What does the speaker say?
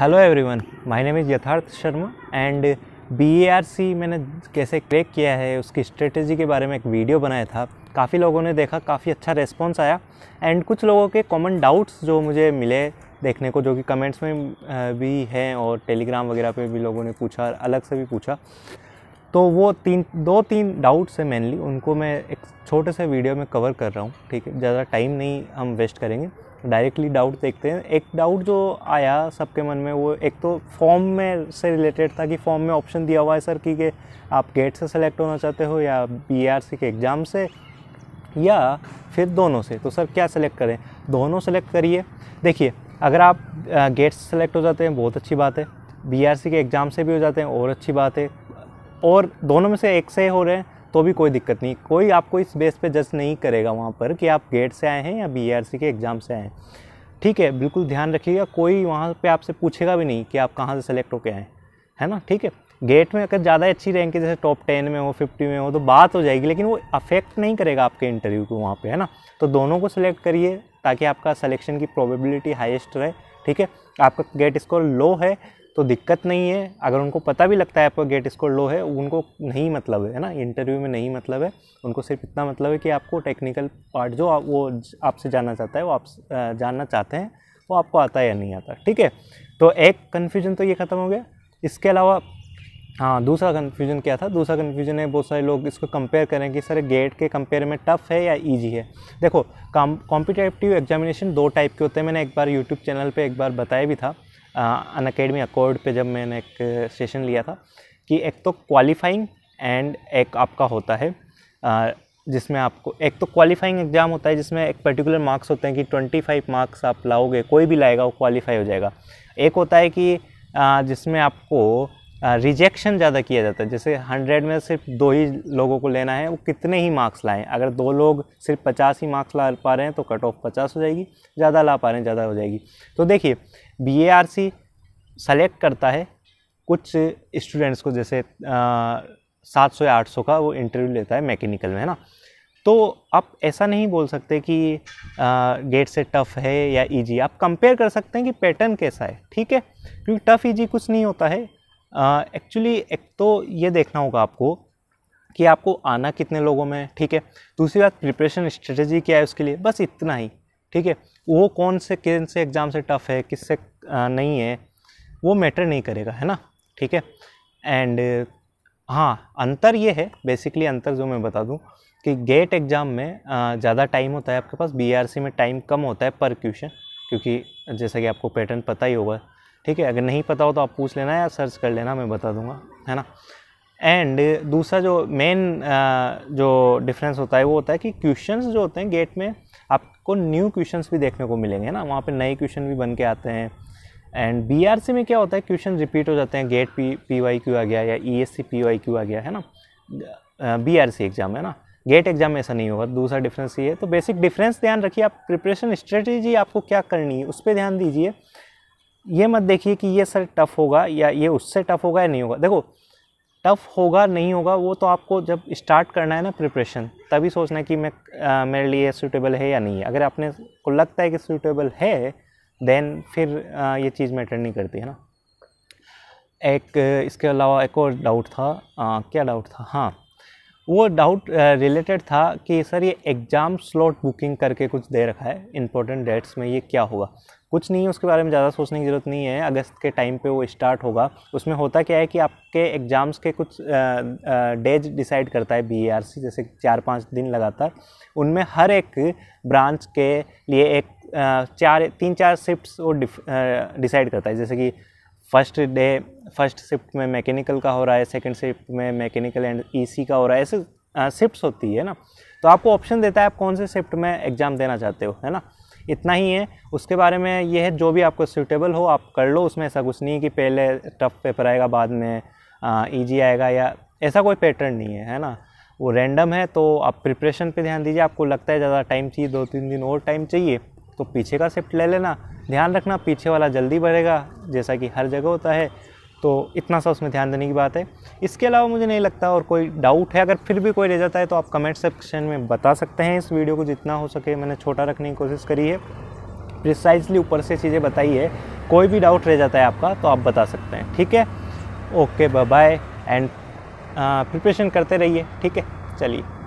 hello everyone my name is Yatharth Sharma and B मैंने कैसे crack किया है उसकी स्ट्रेटेजी के बारे में एक वीडियो बनाया था काफ़ी लोगों ने देखा काफ़ी अच्छा रेस्पॉन्स आया एंड कुछ लोगों के कॉमन डाउट्स जो मुझे मिले देखने को जो कि कमेंट्स में भी हैं और टेलीग्राम वगैरह पर भी लोगों ने पूछा अलग से भी पूछा तो वो तीन दो तीन डाउट्स हैं मेनली उनको मैं एक छोटे से वीडियो में कवर कर रहा हूँ ठीक है ज़्यादा टाइम नहीं हम वेस्ट करेंगे डायरेक्टली डाउट देखते हैं एक डाउट जो आया सबके मन में वो एक तो फॉर्म में से रिलेटेड था कि फॉर्म में ऑप्शन दिया हुआ है सर कि, आप गेट से सेलेक्ट होना चाहते हो या बी के एग्ज़ाम से या फिर दोनों से तो सर क्या सेलेक्ट करें दोनों सेलेक्ट करिए देखिए अगर आप गेट से सेलेक्ट हो जाते हैं बहुत अच्छी बात है बी के एग्ज़ाम से भी हो जाते हैं और अच्छी बात है और दोनों में से एक से हो रहे हैं तो भी कोई दिक्कत नहीं कोई आपको इस बेस पे जज नहीं करेगा वहाँ पर कि आप गेट से आए हैं या बी के एग्ज़ाम से आए हैं ठीक है बिल्कुल ध्यान रखिएगा कोई वहाँ पे आपसे पूछेगा भी नहीं कि आप कहाँ से सेलेक्ट होके आए है ना ठीक है गेट में अगर ज़्यादा अच्छी रैंक है जैसे टॉप टेन में हो फिफ्टी में हो तो बात हो जाएगी लेकिन वो अफेक्ट नहीं करेगा आपके इंटरव्यू को वहाँ पर है ना तो दोनों को सिलेक्ट करिए ताकि आपका सलेक्शन की प्रोबेबिलिटी हाइस्ट रहे ठीक है आपका गेट स्कोर लो है तो दिक्कत नहीं है अगर उनको पता भी लगता है आपका गेट स्कोर लो है उनको नहीं मतलब है ना इंटरव्यू में नहीं मतलब है उनको सिर्फ इतना मतलब है कि आपको टेक्निकल पार्ट जो वो आपसे जानना चाहता है वो आप जानना चाहते हैं वो आपको आता है या नहीं आता ठीक है तो एक कन्फ्यूजन तो ये ख़त्म हो गया इसके अलावा हाँ दूसरा कन्फ्यूजन क्या था दूसरा कन्फ्यूजन है बहुत सारे लोग इसको कंपेयर करें कि सर गेट के कंपेयर में टफ़ है या इजी है देखो कॉम्पिटेटिव एग्जामिनेशन दो टाइप के होते हैं मैंने एक बार यूट्यूब चैनल पे एक बार बताया भी था अन अकेडमी अकॉर्ड पे जब मैंने एक सेशन लिया था कि एक तो क्वालिफाइंग एंड एक आपका होता है जिसमें आपको एक तो क्वालिफाइंग एग्ज़ाम होता है जिसमें एक पर्टिकुलर मार्क्स होते हैं कि ट्वेंटी फाइव मार्क्स आप लाओगे कोई भी लाएगा वो क्वालिफाई हो जाएगा एक होता है कि जिसमें आपको रिजेक्शन ज़्यादा किया जाता है जैसे हंड्रेड में सिर्फ दो ही लोगों को लेना है वो कितने ही मार्क्स लाएँ अगर दो लोग सिर्फ पचास ही मार्क्स ला पा रहे हैं तो कट ऑफ पचास हो जाएगी ज़्यादा ला पा रहे हैं ज़्यादा हो जाएगी तो देखिए B A R C select करता है कुछ स्टूडेंट्स को जैसे सात सौ या आठ सौ का वो इंटरव्यू लेता है मैकेनिकल में है ना तो आप ऐसा नहीं बोल सकते कि आ, गेट से टफ़ है या इजी आप कंपेयर कर सकते हैं कि पैटर्न कैसा है ठीक है क्योंकि टफ़ इजी कुछ नहीं होता है एक्चुअली एक तो ये देखना होगा आपको कि आपको आना कितने लोगों में ठीक है दूसरी बात प्रिपरेशन स्ट्रेटजी क्या है उसके लिए बस इतना ही ठीक है वो कौन से किन से एग्ज़ाम से टफ़ है किस से नहीं है वो मैटर नहीं करेगा है ना ठीक है एंड हाँ अंतर ये है बेसिकली अंतर जो मैं बता दूँ कि गेट एग्ज़ाम में ज़्यादा टाइम होता है आपके पास बीआरसी में टाइम कम होता है पर क्वेश्चन क्योंकि जैसा कि आपको पैटर्न पता ही होगा ठीक है अगर नहीं पता हो तो आप पूछ लेना या सर्च कर लेना मैं बता दूंगा है ना एंड दूसरा जो मेन जो डिफरेंस होता है वो होता है कि क्वेश्चंस जो होते हैं गेट में आपको न्यू क्वेश्चंस भी देखने को मिलेंगे है ना वहाँ पे नए क्वेश्चन भी बन के आते हैं एंड बी में क्या होता है क्वेश्चन रिपीट हो जाते हैं GATE P P Y Q आ गया या E S C P Y Q आ गया है ना बी आर सी एग्ज़ाम है ना गेट एग्जाम में ऐसा नहीं होगा दूसरा डिफरेंस ये है तो बेसिक डिफरेंस ध्यान रखिए आप प्रिपरेशन स्ट्रेटेजी आपको क्या करनी है उस पर ध्यान दीजिए ये मत देखिए कि ये सर टफ़ होगा या ये उससे टफ़ होगा या नहीं होगा देखो टफ़ होगा नहीं होगा वो तो आपको जब स्टार्ट करना है ना प्रिपरेशन तभी सोचना है कि मैं आ, मेरे लिए सूटेबल है या नहीं है अगर आपने को लगता है कि सूटेबल है देन फिर आ, ये चीज़ मैटर नहीं करती है ना एक इसके अलावा एक और डाउट था आ, क्या डाउट था हाँ वो डाउट रिलेटेड uh, था कि सर ये एग्ज़ाम स्लॉट बुकिंग करके कुछ दे रखा है इंपॉर्टेंट डेट्स में ये क्या होगा कुछ नहीं है उसके बारे में ज़्यादा सोचने की ज़रूरत नहीं है अगस्त के टाइम पे वो स्टार्ट होगा उसमें होता क्या है कि आपके एग्ज़ाम्स के कुछ डेज uh, डिसाइड uh, करता है बी जैसे चार पाँच दिन लगातार उनमें हर एक ब्रांच के लिए एक चार तीन चार शिफ्ट वो डिसाइड करता है जैसे कि फर्स्ट डे फर्स्ट शिफ्ट में मैकेनिकल का हो रहा है सेकंड शिफ्ट में मैकेनिकल एंड ईसी e का हो रहा है ऐसे शिफ्ट होती है ना तो आपको ऑप्शन देता है आप कौन से शिफ्ट में एग्ज़ाम देना चाहते हो है ना इतना ही है उसके बारे में ये है जो भी आपको सूटेबल हो आप कर लो उसमें ऐसा कुछ नहीं है कि पहले टफ पेपर आएगा बाद में ई आएगा या ऐसा कोई पैटर्न नहीं है है ना वो रैंडम है तो आप प्रिपरेशन पे ध्यान दीजिए आपको लगता है ज़्यादा टाइम चाहिए दो तीन दिन और टाइम चाहिए तो पीछे का शिफ्ट ले लेना ध्यान रखना पीछे वाला जल्दी बढ़ेगा जैसा कि हर जगह होता है तो इतना सा उसमें ध्यान देने की बात है इसके अलावा मुझे नहीं लगता और कोई डाउट है अगर फिर भी कोई रह जाता है तो आप कमेंट सेक्शन में बता सकते हैं इस वीडियो को जितना हो सके मैंने छोटा रखने की कोशिश करी है प्रिसाइजली ऊपर से चीज़ें बताई है कोई भी डाउट रह जाता है आपका तो आप बता सकते हैं ठीक है ओके बाय एंड प्रिपरेशन करते रहिए ठीक है चलिए